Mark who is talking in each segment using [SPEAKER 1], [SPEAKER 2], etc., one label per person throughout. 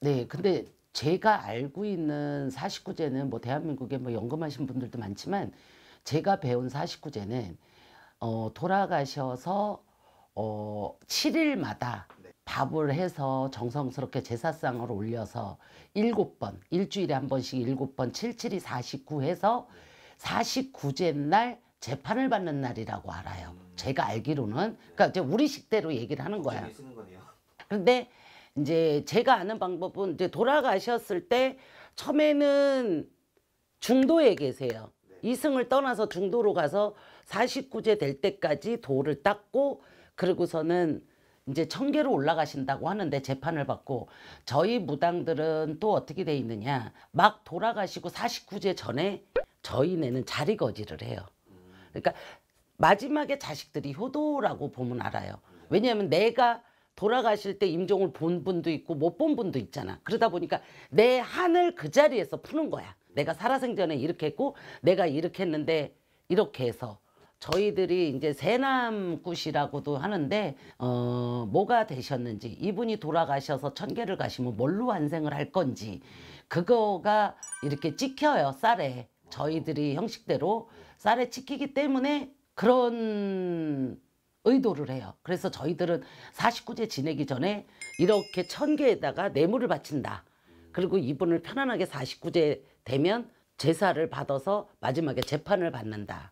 [SPEAKER 1] 네, 근데 제가 알고 있는 49제는 뭐 대한민국에 뭐 연금하신 분들도 많지만 제가 배운 49제는 어, 돌아가셔서 어, 7일마다 밥을 해서 정성스럽게 제사상을 올려서 일곱 번 일주일에 한 번씩 일곱 번칠칠이 사십구 해서 사십구 제날 재판을 받는 날이라고 알아요. 음. 제가 알기로는. 그러니까 이제 우리 식대로 얘기를 하는 거야. 그런데 이제 제가 아는 방법은 이제 돌아가셨을 때 처음에는 중도에 계세요. 네. 이승을 떠나서 중도로 가서 49제 될 때까지 도를 닦고 그러고서는 이제 청계로 올라가신다고 하는데 재판을 받고 저희 무당들은 또 어떻게 돼 있느냐 막 돌아가시고 49제 전에 저희네는 자리 거지를 해요. 음. 그러니까 마지막에 자식들이 효도라고 보면 알아요. 네. 왜냐하면 내가 돌아가실 때 임종을 본 분도 있고 못 본 분도 있잖아. 그러다 보니까 내 한을 그 자리에서 푸는 거야. 내가 살아생전에 이렇게 했고 내가 이렇게 했는데 이렇게 해서 저희들이 이제 세남굿이라고도 하는데 어 뭐가 되셨는지 이분이 돌아가셔서 천계를 가시면 뭘로 환생을 할 건지 그거가 이렇게 찍혀요 쌀에 저희들이 형식대로 쌀에 찍히기 때문에 그런 의도를 해요. 그래서 저희들은 49제 지내기 전에 이렇게 천개에다가 뇌물을 바친다. 그리고 이분을 편안하게 49제 되면 제사를 받아서 마지막에 재판을 받는다.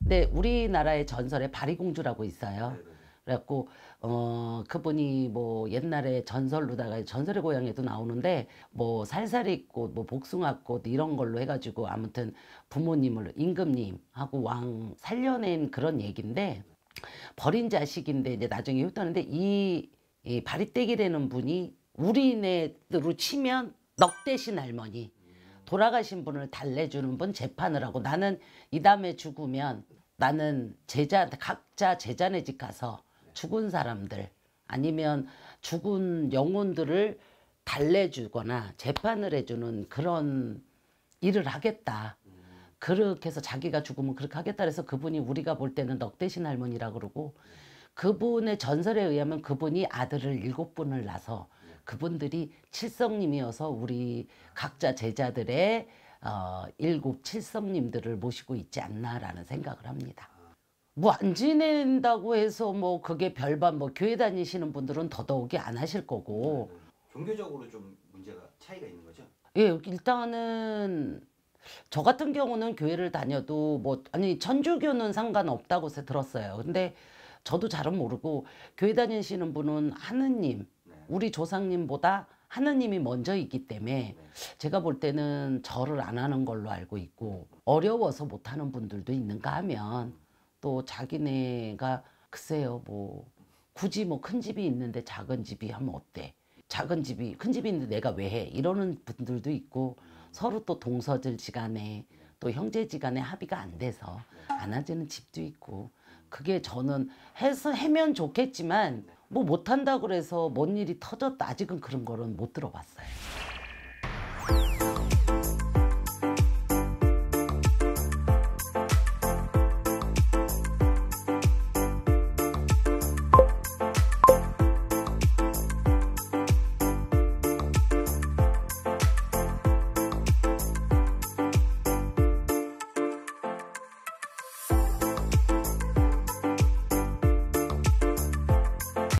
[SPEAKER 1] 근데 우리나라의 전설에 바리공주라고 있어요. 네, 네. 그래갖고 어 그분이 뭐 옛날에 전설로다가 전설의 고향에도 나오는데 뭐 살살이 꽃, 뭐 복숭아꽃 이런 걸로 해가지고 아무튼 부모님을 임금님하고 왕 살려낸 그런 얘기인데 버린 자식인데 이제 나중에 흩었는데 이, 이바리떼기되는 분이 우리네로 치면 넉 대신 할머니 돌아가신 분을 달래주는 분 재판을 하고 나는 이 다음에 죽으면 나는 제자 각자 제자네 집 가서 죽은 사람들 아니면 죽은 영혼들을 달래주거나 재판을 해주는 그런 일을 하겠다. 그렇게 해서 자기가 죽으면 그렇게 하겠다 그래서 그분이 우리가 볼 때는 넉대신 할머니라 그러고 그분의 전설에 의하면 그분이 아들을 일곱 분을 낳아서 그분들이 칠성님이어서 우리 각자 제자들의 어, 일곱 칠성님들을 모시고 있지 않나라는 생각을 합니다. 뭐 안 지낸다고 해서 뭐 그게 별반 뭐 교회 다니시는 분들은 더더욱이 안 하실 거고 네, 네. 종교적으로 좀 문제가 차이가 있는 거죠? 예 일단은 저 같은 경우는 교회를 다녀도 뭐 아니 전주교는 상관없다고 들었어요. 근데 저도 잘은 모르고 교회 다니시는 분은 하느님 네. 우리 조상님보다 하느님이 먼저이기 때문에 네. 제가 볼 때는 절을 안 하는 걸로 알고 있고 어려워서 못하는 분들도 있는가 하면 또 자기네가 글쎄요 뭐 굳이 뭐 큰 집이 있는데 작은 집이 하면 어때 작은 집이 큰 집이 있는데 내가 왜 해 이러는 분들도 있고 음. 서로 또동서들 지간에 또 형제지간에 합의가 안 돼서 안아지는 집도 있고 그게 저는 해서 해면 좋겠지만 뭐 못한다 그래서 뭔 일이 터졌다 아직은 그런 거는 못 들어봤어요.